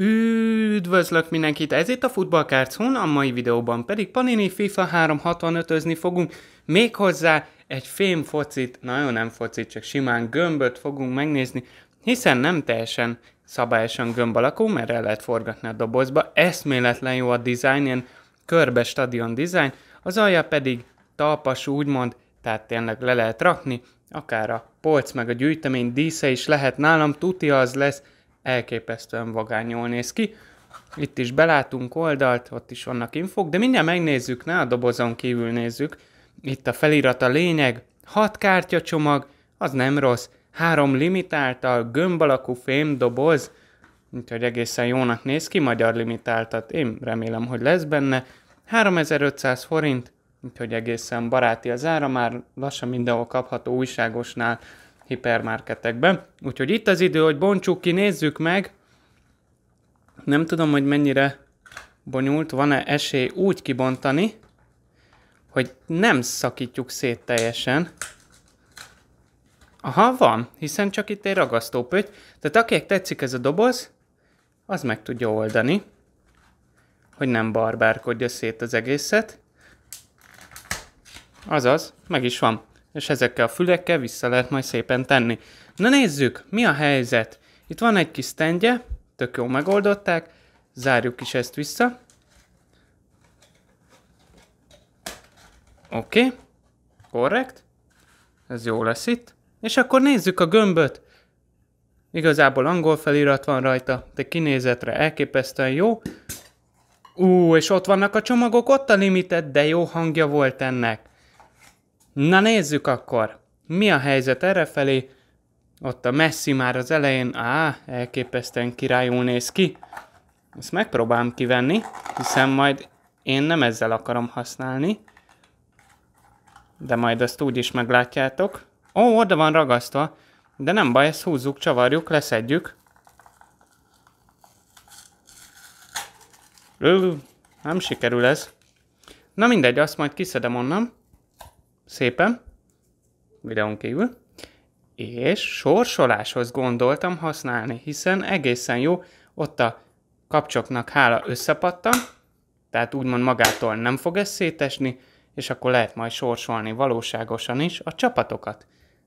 Üdvözlök mindenkit, ez itt a Hun, a mai videóban pedig Panini FIFA 365-özni fogunk, méghozzá egy fém focit, nagyon nem focit, csak simán gömböt fogunk megnézni, hiszen nem teljesen szabályosan gömb alakú, mert el lehet forgatni a dobozba, eszméletlen jó a dizájn, ilyen körbe stadion dizájn, az alja pedig talpas úgymond, tehát tényleg le lehet rakni, akár a polc meg a gyűjtemény dísze is lehet nálam, tuti az lesz, elképesztően vagányol néz ki. Itt is belátunk oldalt, ott is vannak infók, de mindjárt megnézzük, ne a dobozon kívül nézzük. Itt a felirat a lényeg, 6 kártyacsomag, az nem rossz, három limitáltal, gömb alakú doboz. úgyhogy egészen jónak néz ki, magyar limitáltat, én remélem, hogy lesz benne, 3500 forint, úgyhogy egészen baráti az ára, már lassan mindenhol kapható újságosnál, hipermarketekben. Úgyhogy itt az idő, hogy bontsuk ki, nézzük meg. Nem tudom, hogy mennyire bonyult, van-e esély úgy kibontani, hogy nem szakítjuk szét teljesen. Aha, van, hiszen csak itt egy ragasztópöty, tehát akinek tetszik ez a doboz, az meg tudja oldani, hogy nem barbárkodja szét az egészet. Azaz, meg is van és ezekkel a fülekkel vissza lehet majd szépen tenni. Na nézzük, mi a helyzet? Itt van egy kis sztendje, tök jól megoldották, zárjuk is ezt vissza. Oké, okay. korrekt, ez jó lesz itt. És akkor nézzük a gömböt. Igazából angol felirat van rajta, de kinézetre elképesztően jó. Ú, és ott vannak a csomagok, ott a limited, de jó hangja volt ennek. Na nézzük akkor, mi a helyzet errefelé? Ott a Messi már az elején, á, elképesztően királyul néz ki. Ezt megpróbálom kivenni, hiszen majd én nem ezzel akarom használni. De majd ezt úgy is meglátjátok. Ó, oda van ragasztva, de nem baj, ezt húzzuk, csavarjuk, leszedjük. Ú, nem sikerül ez. Na mindegy, azt majd kiszedem onnan szépen, videón kívül, és sorsoláshoz gondoltam használni, hiszen egészen jó, ott a kapcsoknak hála összepattan, tehát úgymond magától nem fog ez szétesni, és akkor lehet majd sorsolni valóságosan is a csapatokat.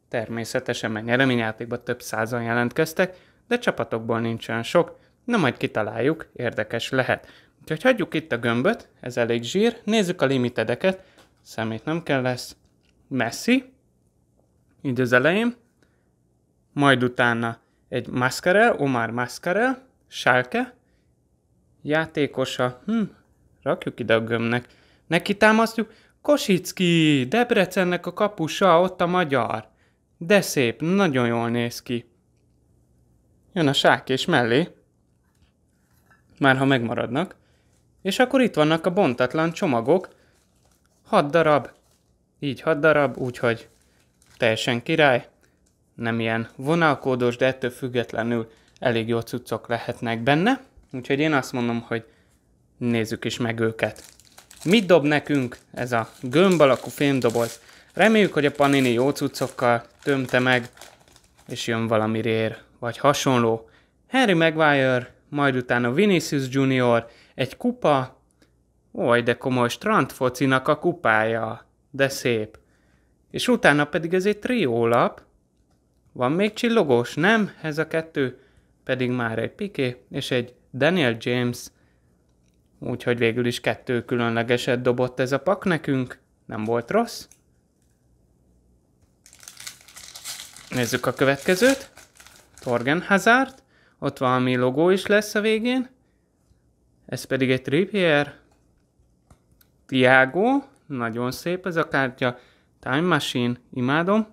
Természetesen, mert nyereményjátékban több százan jelentkeztek, de csapatokból nincsen sok, na majd kitaláljuk, érdekes lehet. Úgyhogy hagyjuk itt a gömböt, ez elég zsír, nézzük a limitedeket, szemét nem kell lesz, Messi, így az elején, majd utána egy Mascarel, Omar Mascarel, Schalke, játékosa, hm, rakjuk ide a gömnek, neki támasztjuk, Kosicki, Debrecennek a kapusa, ott a magyar. De szép, nagyon jól néz ki. Jön a és mellé, már ha megmaradnak, és akkor itt vannak a bontatlan csomagok, hat darab, így 6 darab, úgyhogy teljesen király, nem ilyen vonalkódos, de ettől függetlenül elég jó cuccok lehetnek benne, úgyhogy én azt mondom, hogy nézzük is meg őket. Mit dob nekünk ez a gömb alakú fémdoboz? Reméljük, hogy a Panini jó cuccokkal tömte meg, és jön valami rér, vagy hasonló. Harry Maguire, majd utána Vinicius Junior, egy kupa, oly de komoly strandfocinak a kupája de szép. És utána pedig ez egy triólap, van még csillogós, nem? Ez a kettő pedig már egy Piké és egy Daniel James, úgyhogy végül is kettő különlegeset dobott ez a pak nekünk, nem volt rossz. Nézzük a következőt. Torgen Hazard. Ott valami logó is lesz a végén. Ez pedig egy Trippier. Tiago. Nagyon szép ez a kártya. Time Machine, imádom.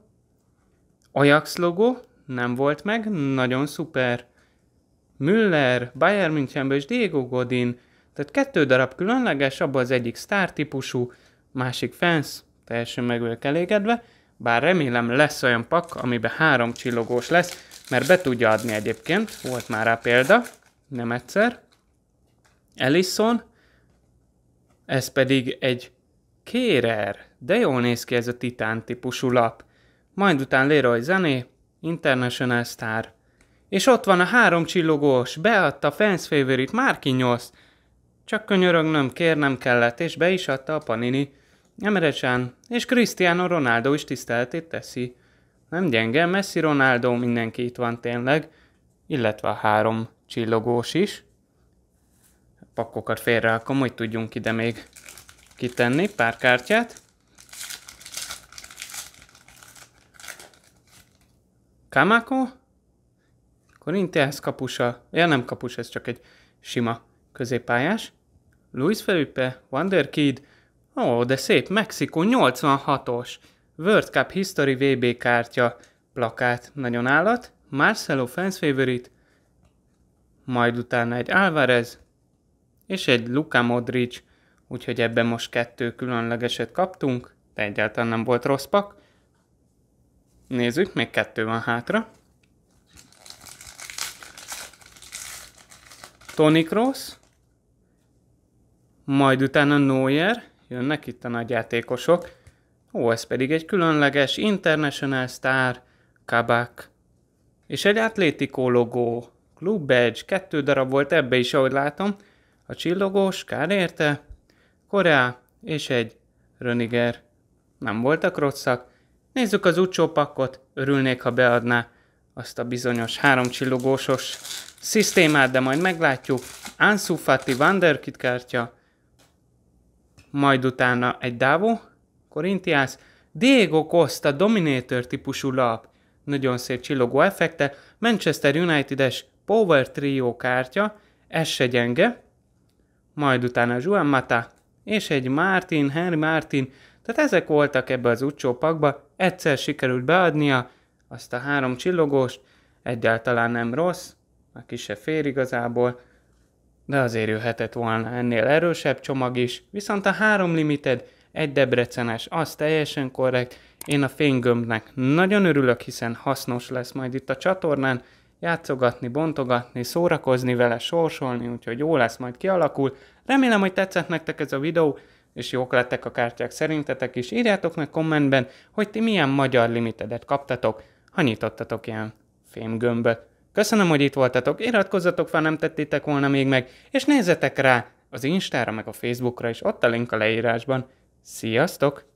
Ajax logo, nem volt meg, nagyon szuper. Müller, Bayern Münchenből és Diego Godin, tehát kettő darab különleges, abban az egyik sztár típusú, másik fans, teljesen meg vagyok elégedve, bár remélem lesz olyan pak, amiben három csillogós lesz, mert be tudja adni egyébként, volt már rá példa, nem egyszer. Ellison, ez pedig egy Kérer, de jól néz ki ez a titán típusú lap. Majd után Leroy Zené, International Star. És ott van a három csillogós, beadta fans favorite Marquinhos. Csak könyörögnöm, kérnem kellett, és be is adta a Panini. Emrecsán, és Cristiano Ronaldo is tiszteletét teszi. Nem gyenge, Messi Ronaldo mindenki itt van tényleg, illetve a három csillogós is. Pakkokat félre, akkor hogy tudjunk ide még kitenni pár kártyát. Kamako? Korintiász kapusa. Ja, nem kapus, ez csak egy sima középpályás. Luis Felipe, Kid. Ó, de szép, Mexikó 86-os. World Cup History VB kártya. Plakát, nagyon állat. Marcelo fans favorite. Majd utána egy Álvarez. És egy Luka Modric úgyhogy ebben most kettő különlegeset kaptunk, de egyáltalán nem volt rossz pak. Nézzük, még kettő van hátra. Tony Cross, majd utána Noyer, jönnek itt a nagyjátékosok. Ó, ez pedig egy különleges International Star, Kabak, és egy Atlético logó, Club Badge, kettő darab volt ebbe is, ahogy látom. A csillogós, kár érte, Koreá és egy Röniger. Nem voltak rosszak. Nézzük az pakkot, örülnék, ha beadná azt a bizonyos háromcsillogósos szisztémát, de majd meglátjuk. Ansu Fati Wanderkit kártya, majd utána egy Davo, Korintiász, Diego Costa Dominator típusú lap, nagyon szép csillogó effekte, Manchester United-es Power Trio kártya, ez se gyenge, majd utána Juan Mata, és egy Martin, Henry Martin, tehát ezek voltak ebbe az pakba, egyszer sikerült beadnia azt a három csillogóst, egyáltalán nem rossz, a kisebb fér igazából, de azért jöhetett volna ennél erősebb csomag is, viszont a három limited, egy debrecenes, az teljesen korrekt, én a fénygömbnek nagyon örülök, hiszen hasznos lesz majd itt a csatornán, játszogatni, bontogatni, szórakozni vele, sorsolni, úgyhogy jó lesz, majd kialakul. Remélem, hogy tetszett nektek ez a videó, és jók lettek a kártyák szerintetek is. Írjátok meg kommentben, hogy ti milyen magyar limitedet kaptatok, ha nyitottatok ilyen fémgömböt. Köszönöm, hogy itt voltatok, iratkozzatok fel, nem tettétek volna még meg, és nézzetek rá az Instára meg a Facebookra is, ott a link a leírásban. Sziasztok!